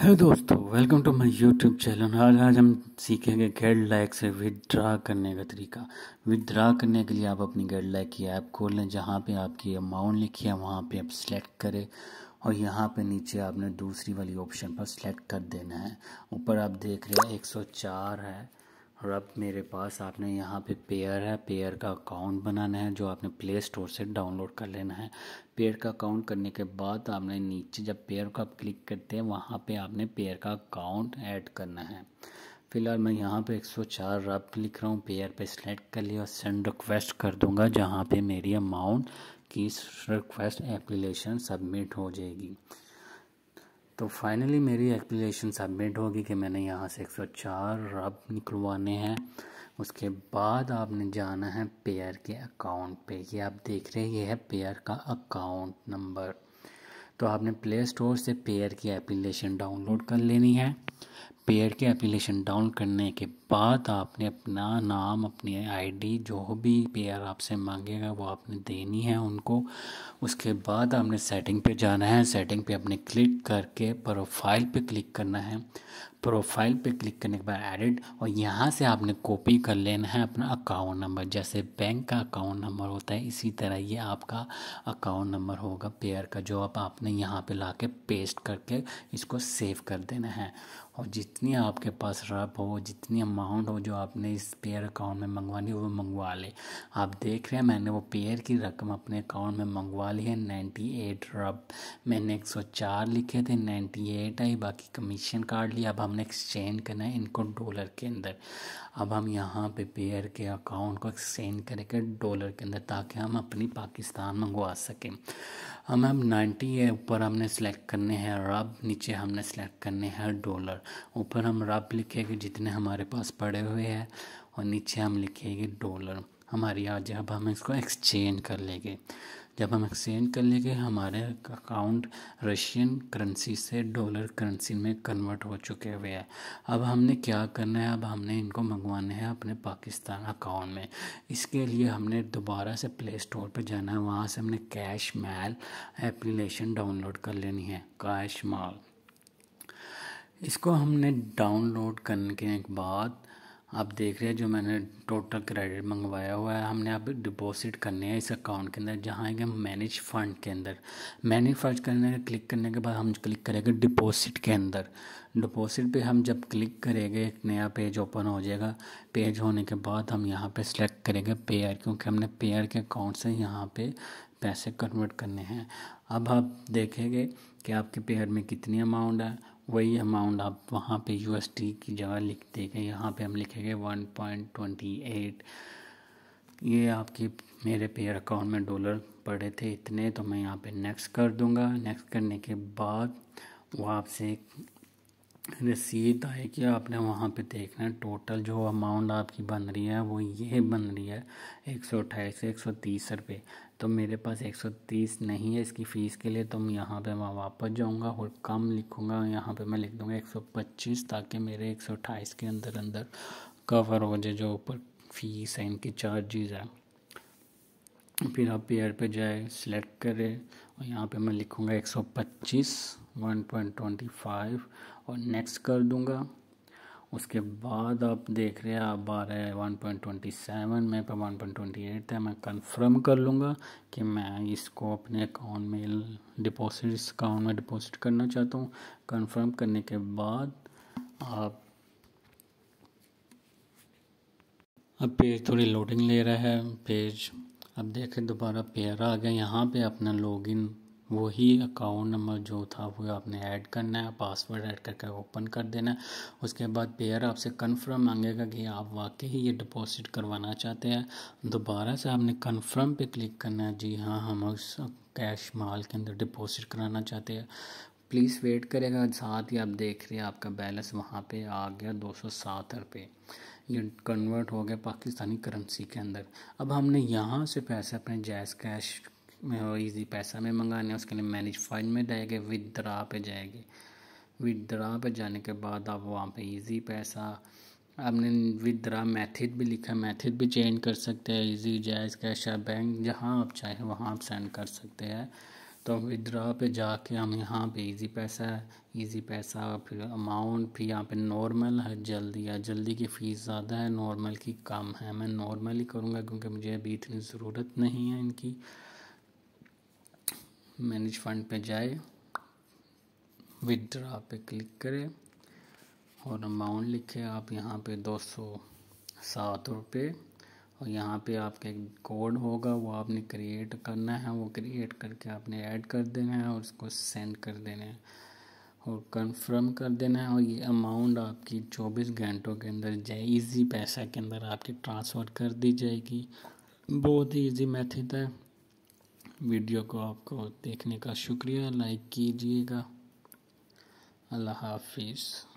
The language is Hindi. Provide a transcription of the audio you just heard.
हेलो दोस्तों welcome to my YouTube channel आज आज हम सीखेंगे गेड लाइक से विदड्रा करने का तरीका विदड्रा करने के लिए आप अपनी गेड लाइक की ऐप खोल लें जहाँ पे आपकी अमाउंट लिखी है वहाँ पे आप सिलेक्ट करें और यहाँ पे नीचे आपने दूसरी वाली ऑप्शन पर सिलेक्ट कर देना है ऊपर आप देख रहे हैं एक है और अब मेरे पास आपने यहाँ पे पेयर है पेयर का अकाउंट बनाना है जो आपने प्ले स्टोर से डाउनलोड कर लेना है पेयर का अकाउंट करने के बाद आपने नीचे जब पेयर का क्लिक करते हैं वहाँ पे आपने पेयर का अकाउंट ऐड करना है फिलहाल मैं यहाँ पे 104 रब लिख रहा हूँ पेयर पे सिलेक्ट कर लिया और सेंड रिक्वेस्ट कर दूँगा जहाँ पर मेरी अमाउंट की रिक्वेस्ट एप्लीकेशन सबमिट हो जाएगी तो फाइनली मेरी एप्लीकेशन सबमिट होगी कि मैंने यहाँ से 104 रब निकलवाने हैं उसके बाद आपने जाना है पेयर के अकाउंट पे ये आप देख रहे हैं ये है पेयर का अकाउंट नंबर तो आपने प्ले स्टोर से पेयर की एप्लीकेशन डाउनलोड कर लेनी है पेयर की एप्लीकेशन डाउन करने के बाद आपने अपना नाम अपनी आईडी जो भी पेयर आपसे मांगेगा वो आपने देनी है उनको उसके बाद आपने सेटिंग पे जाना है सेटिंग पे आपने क्लिक करके प्रोफाइल पे क्लिक करना है प्रोफाइल पे क्लिक करने के बाद एडिट और यहाँ से आपने कॉपी कर लेना है अपना अकाउंट नंबर जैसे बैंक का अकाउंट नंबर होता है इसी तरह ये आपका अकाउंट नंबर होगा पेयर का जो आप आपने यहाँ पे ला के पेस्ट करके इसको सेव कर देना है और जितनी आपके पास रब हो जितनी अमाउंट हो जो आपने इस पेयर अकाउंट में मंगवानी है वो मंगवा लें आप देख रहे हैं मैंने वो पेयर की रकम अपने अकाउंट में मंगवा ली है नाइन्टी एट रब मैंने एक सौ चार लिखे थे नाइन्टी एट आई बाकी कमीशन काट लिया अब हमने एक्सचेंज करना है इनको डॉलर के अंदर अब हम यहाँ पे पेयर के अकाउंट को एक्सचेंज करके डॉलर के अंदर ताकि हम अपनी पाकिस्तान मंगवा सकें हम अब नाइन्टी है ऊपर हमने सेलेक्ट करने हैं रब नीचे हमने सेलेक्ट करने हैं डॉलर ऊपर हम रब लिखे कि जितने हमारे पास पड़े हुए हैं और नीचे हम लिखेंगे डॉलर हमारी आज जब हम इसको एक्सचेंज कर लेंगे जब हम एक्सचेंज कर लेंगे हमारे अकाउंट रशियन करेंसी से डॉलर करेंसी में कन्वर्ट हो चुके हुए हैं अब हमने क्या करना है अब हमने इनको मंगवाने हैं अपने पाकिस्तान अकाउंट में इसके लिए हमने दोबारा से प्ले स्टोर पर जाना है वहाँ से हमने कैश मैल एप्लीकेशन डाउनलोड कर लेनी है कैश माल इसको हमने डाउनलोड करने के बाद आप देख रहे हैं जो मैंने टोटल क्रेडिट मंगवाया हुआ है हमने आप डिपॉजिट करने हैं इस अकाउंट के अंदर जहाँ आएंगे मैनेज फंड के अंदर मैनेज फंड करने का क्लिक करने के बाद हम क्लिक करेंगे डिपॉजिट के अंदर डिपॉजिट पे हम जब क्लिक करेंगे एक नया पेज ओपन हो जाएगा पेज होने के बाद हम यहाँ पे सेलेक्ट करेंगे पेयर क्योंकि हमने पेयर के अकाउंट से यहाँ पर पैसे कन्वर्ट करने हैं अब आप देखेंगे कि आपके पेयर में कितनी अमाउंट है वही अमाउंट आप वहाँ पे यू की जगह लिख देंगे यहाँ पे हम लिखेंगे वन पॉइंट ट्वेंटी एट ये आपके मेरे पेयर अकाउंट में डॉलर पड़े थे इतने तो मैं यहाँ पे नेक्स्ट कर दूँगा नेक्स्ट करने के बाद वो आपसे रसीद आए कि आपने वहाँ पे देखना है टोटल जो अमाउंट आपकी बन रही है वो ये बन रही है एक सौ अट्ठाईस से एक सौ तीस रुपये तो मेरे पास एक सौ तीस नहीं है इसकी फ़ीस के लिए तो मैं यहाँ पे मैं वापस जाऊँगा और कम लिखूँगा यहाँ पे मैं लिख दूँगा एक सौ पच्चीस ताकि मेरे एक सौ अट्ठाईस के अंदर अंदर कवर हो जाए जो ऊपर फीस है इनकी चार्जेज है फिर आप पेयर पे जाए सेलेक्ट करें और यहाँ पे मैं लिखूँगा 125 1.25 और नेक्स्ट कर दूँगा उसके बाद आप देख रहे हैं आप आ रहे हैं वन पॉइंट ट्वेंटी सेवन मेरे पर वन पॉइंट ट्वेंटी एट है मैं कंफर्म कर लूँगा कि मैं इसको अपने अकाउंट में डिपॉजिट इस अकाउंट में डिपॉजिट करना चाहता हूँ कंफर्म करने के बाद आप अब पेज थोड़ी लोडिंग ले रहा है पेज अब देखें दोबारा पेयर आ गया यहाँ पे अपना लॉगिन वही अकाउंट नंबर जो था वो आपने ऐड करना है पासवर्ड ऐड करके ओपन कर देना है उसके बाद पेयर आपसे कंफर्म मांगेगा कि आप वाकई ही ये डिपॉजिट करवाना चाहते हैं दोबारा से आपने कंफर्म पे क्लिक करना है जी हाँ हम उस कैश माल के अंदर डिपॉजिट कराना चाहते हैं प्लीज़ वेट करेगा साथ ही आप देख रहे हैं आपका बैलेंस वहाँ पर आ गया दो सौ सात रुपये कन्वर्ट हो गया पाकिस्तानी करेंसी के अंदर अब हमने यहाँ से पैसे अपने जैस कैश में और इजी पैसा में मंगाने उसके लिए मैनेज फंड में जाएंगे विदड्रा पे जाएंगे विदड्रा पे जाने के बाद आप वहाँ पे इजी पैसा आपने विदड्रा मैथड भी लिखा मैथड भी चेंज कर सकते हैं इजी जैस कैश या बैंक जहाँ आप चाहें वहाँ आप सेंड कर सकते हैं तो विदड्रा पे जाके हम यहाँ पे इजी पैसा है इजी पैसा फिर अमाउंट फिर यहाँ पे नॉर्मल है जल्दी या जल्दी की फ़ीस ज़्यादा है नॉर्मल की कम है मैं नॉर्मल ही करूँगा क्योंकि मुझे अभी इतनी ज़रूरत नहीं है इनकी मैनेज फंड पे जाए विदड्रा पे क्लिक करें और अमाउंट लिखे आप यहाँ पे दो सौ सात रुपये और यहाँ पे आपका एक कोड होगा वो आपने क्रिएट करना है वो क्रिएट करके आपने ऐड कर देना है और उसको सेंड कर देना है और कंफर्म कर देना है और ये अमाउंट आपकी 24 घंटों के अंदर ईजी पैसा के अंदर आपकी ट्रांसफ़र कर दी जाएगी बहुत ही ईजी मेथड है वीडियो को आपको देखने का शुक्रिया लाइक कीजिएगा अल्लाह हाफिज़